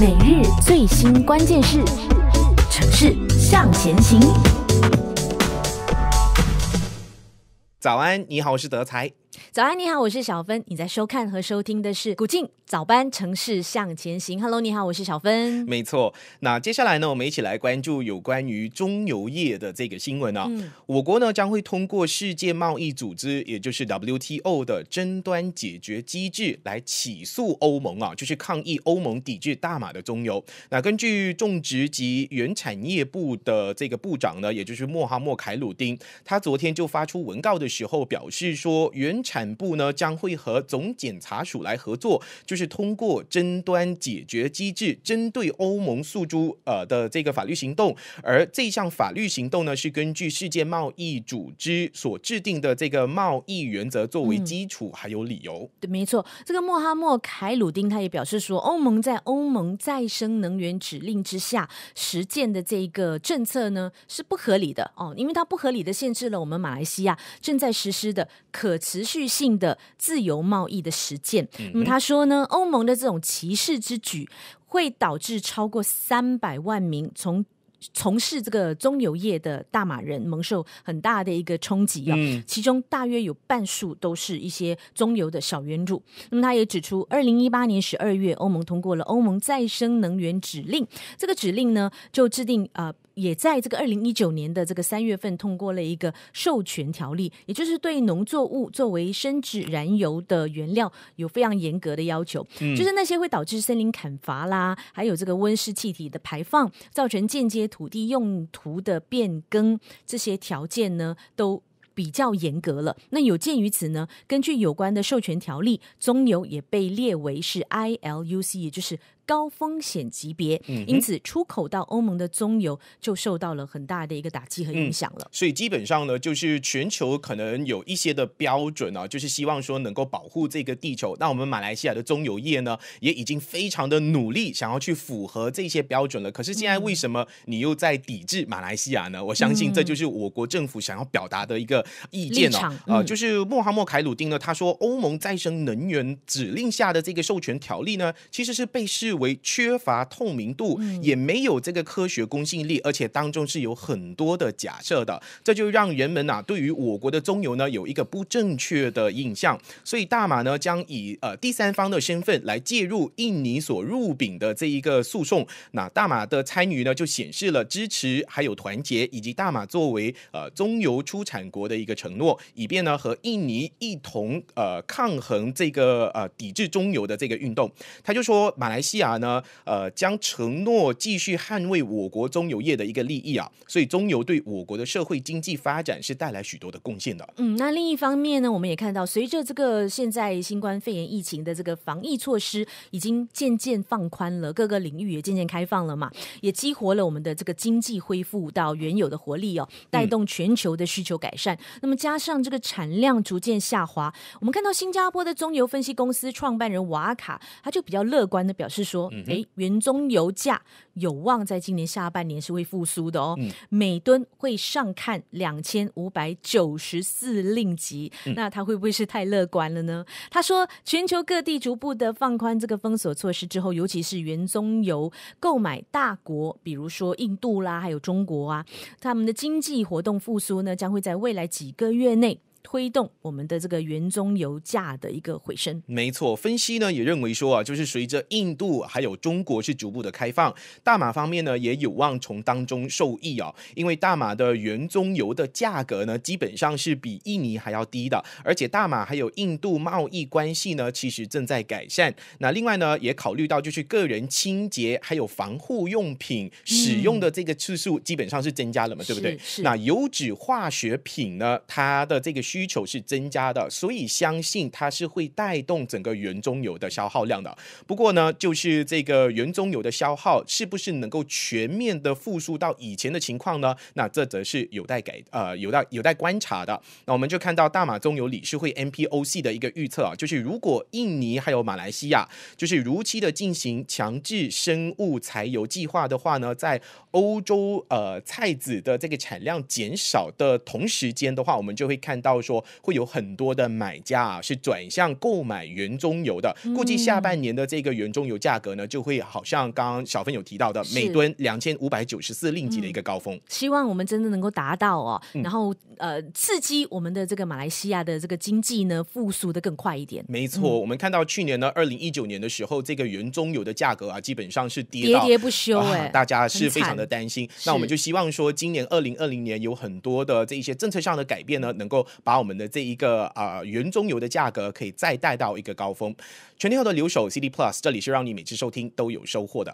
每日最新关键词：城市向前行。早安，你好，我是德才。早安，你好，我是小芬。你在收看和收听的是《古静早班城市向前行》。Hello，你好，我是小芬。没错，那接下来呢，我们一起来关注有关于中油业的这个新闻啊。我国呢将会通过世界贸易组织，也就是 WTO 的争端解决机制来起诉欧盟啊，就是抗议欧盟抵制大马的中油。那根据种植及原产业部的这个部长呢，也就是莫哈默凯鲁丁，他昨天就发出文告的时候表示说原。产部呢将会和总检察署来合作，就是通过争端解决机制，针对欧盟诉诸呃的这个法律行动。而这项法律行动呢，是根据世界贸易组织所制定的这个贸易原则作为基础，还有理由。对，没错。这个莫哈默凯鲁丁他也表示说，欧盟在欧盟再生能源指令之下实践的这个政策呢是不合理的哦，因为它不合理的限制了我们马来西亚正在实施的可持续。具性的自由贸易的实践。那么他说呢，欧盟的这种歧视之举会导致超过三百万名从从事这个棕油业的大马人蒙受很大的一个冲击啊。其中大约有半数都是一些棕油的小原主。那么他也指出，二零一八年十二月，欧盟通过了欧盟再生能源指令。这个指令呢，就制定啊。也在这个二零一九年的这个三月份通过了一个授权条例，也就是对农作物作为生殖燃油的原料有非常严格的要求，就是那些会导致森林砍伐啦，还有这个温室气体的排放，造成间接土地用途的变更这些条件呢，都比较严格了。那有鉴于此呢，根据有关的授权条例，棕油也被列为是 ILUC，也就是高风险级别，因此出口到欧盟的棕油就受到了很大的一个打击和影响了。所以基本上呢，就是全球可能有一些的标准啊，就是希望说能够保护这个地球。那我们马来西亚的棕油业呢，也已经非常的努力想要去符合这些标准了。可是现在为什么你又在抵制马来西亚呢？我相信这就是我国政府想要表达的一个意见哦。啊，就是莫哈默凯鲁丁呢，他说欧盟再生能源指令下的这个授权条例呢，其实是被视。为缺乏透明度，也没有这个科学公信力，而且当中是有很多的假设的，这就让人们啊对于我国的中油呢有一个不正确的印象。所以大马呢将以呃第三方的身份来介入印尼所入禀的这一个诉讼。那大马的参与呢就显示了支持，还有团结，以及大马作为呃中油出产国的一个承诺，以便呢和印尼一同呃抗衡这个呃抵制中油的这个运动。他就说马来西亚。哪呢？呃，将承诺继续捍卫我国中油业的一个利益啊，所以中油对我国的社会经济发展是带来许多的贡献的。嗯，那另一方面呢，我们也看到，随着这个现在新冠肺炎疫情的这个防疫措施已经渐渐放宽了，各个领域也渐渐开放了嘛，也激活了我们的这个经济恢复到原有的活力哦，带动全球的需求改善。那么加上这个产量逐渐下滑，我们看到新加坡的中油分析公司创办人瓦卡他就比较乐观的表示说。说，哎，原中油价有望在今年下半年是会复苏的哦，每吨会上看两千五百九十四令吉。那他会不会是太乐观了呢？他说，全球各地逐步的放宽这个封锁措施之后，尤其是原中油购买大国，比如说印度啦，还有中国啊，他们的经济活动复苏呢，将会在未来几个月内。推动我们的这个原油价的一个回升，没错。分析呢也认为说啊，就是随着印度还有中国是逐步的开放，大马方面呢也有望从当中受益啊，因为大马的原中油的价格呢基本上是比印尼还要低的，而且大马还有印度贸易关系呢其实正在改善。那另外呢也考虑到就是个人清洁还有防护用品使用的这个次数基本上是增加了嘛，对不对？那油脂化学品呢它的这个。需求是增加的，所以相信它是会带动整个原中油的消耗量的。不过呢，就是这个原中油的消耗是不是能够全面的复苏到以前的情况呢？那这则是有待改呃有待有待观察的。那我们就看到大马中油理事会 MPOC 的一个预测啊，就是如果印尼还有马来西亚就是如期的进行强制生物柴油计划的话呢，在欧洲呃菜籽的这个产量减少的同时间的话，我们就会看到。说会有很多的买家啊是转向购买原中油的，估计下半年的这个原中油价格呢，就会好像刚刚小芬有提到的，每吨两千五百九十四令吉的一个高峰。希望我们真的能够达到哦，然后呃，刺激我们的这个马来西亚的这个经济呢复苏的更快一点。没错，我们看到去年呢，二零一九年的时候，这个原中油的价格啊，基本上是跌跌不休，哎，大家是非常的担心。那我们就希望说，今年二零二零年有很多的这一些政策上的改变呢，能够把把我们的这一个啊，原中油的价格可以再带到一个高峰。全天候的留守 CD Plus，这里是让你每次收听都有收获的。